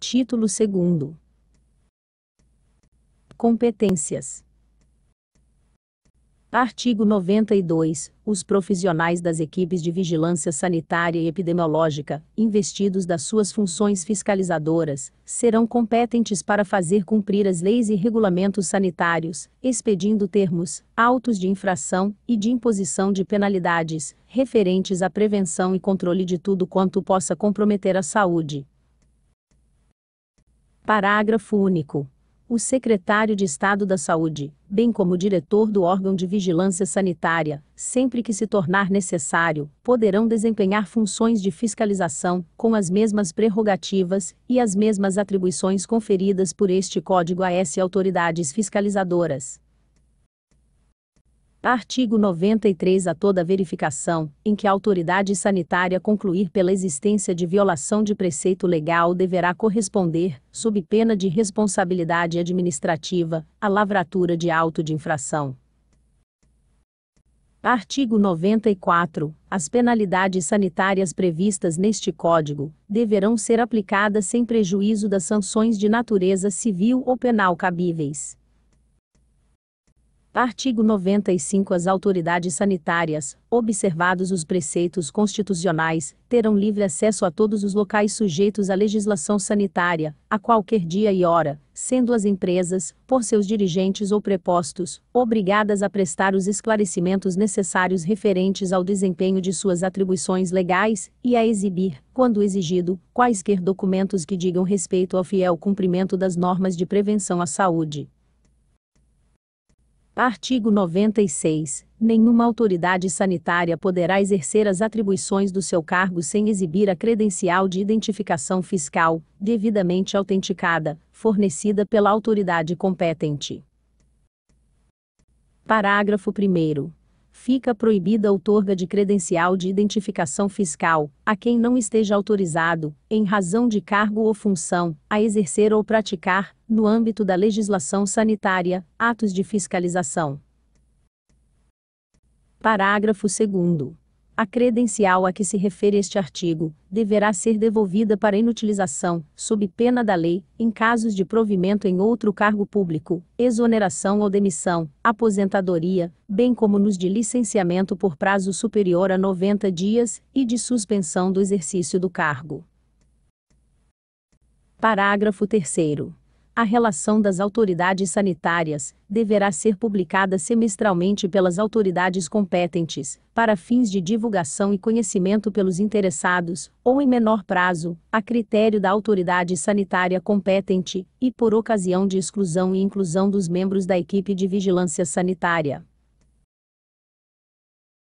Título 2 Competências Artigo 92. Os profissionais das equipes de vigilância sanitária e epidemiológica, investidos das suas funções fiscalizadoras, serão competentes para fazer cumprir as leis e regulamentos sanitários, expedindo termos, autos de infração e de imposição de penalidades, referentes à prevenção e controle de tudo quanto possa comprometer a saúde, Parágrafo único. O secretário de Estado da Saúde, bem como o diretor do órgão de vigilância sanitária, sempre que se tornar necessário, poderão desempenhar funções de fiscalização, com as mesmas prerrogativas e as mesmas atribuições conferidas por este Código a autoridades fiscalizadoras. Artigo 93 A toda verificação, em que a autoridade sanitária concluir pela existência de violação de preceito legal deverá corresponder, sob pena de responsabilidade administrativa, a lavratura de auto de infração. Artigo 94. As penalidades sanitárias previstas neste Código deverão ser aplicadas sem prejuízo das sanções de natureza civil ou penal cabíveis. Artigo 95 As autoridades sanitárias, observados os preceitos constitucionais, terão livre acesso a todos os locais sujeitos à legislação sanitária, a qualquer dia e hora, sendo as empresas, por seus dirigentes ou prepostos, obrigadas a prestar os esclarecimentos necessários referentes ao desempenho de suas atribuições legais, e a exibir, quando exigido, quaisquer documentos que digam respeito ao fiel cumprimento das normas de prevenção à saúde. Artigo 96. Nenhuma autoridade sanitária poderá exercer as atribuições do seu cargo sem exibir a credencial de identificação fiscal, devidamente autenticada, fornecida pela autoridade competente. Parágrafo 1 fica proibida a outorga de credencial de identificação fiscal, a quem não esteja autorizado, em razão de cargo ou função, a exercer ou praticar, no âmbito da legislação sanitária, atos de fiscalização. Parágrafo 2. A credencial a que se refere este artigo deverá ser devolvida para inutilização, sob pena da lei, em casos de provimento em outro cargo público, exoneração ou demissão, aposentadoria, bem como nos de licenciamento por prazo superior a 90 dias e de suspensão do exercício do cargo. Parágrafo 3 a relação das autoridades sanitárias deverá ser publicada semestralmente pelas autoridades competentes, para fins de divulgação e conhecimento pelos interessados, ou em menor prazo, a critério da autoridade sanitária competente, e por ocasião de exclusão e inclusão dos membros da equipe de vigilância sanitária.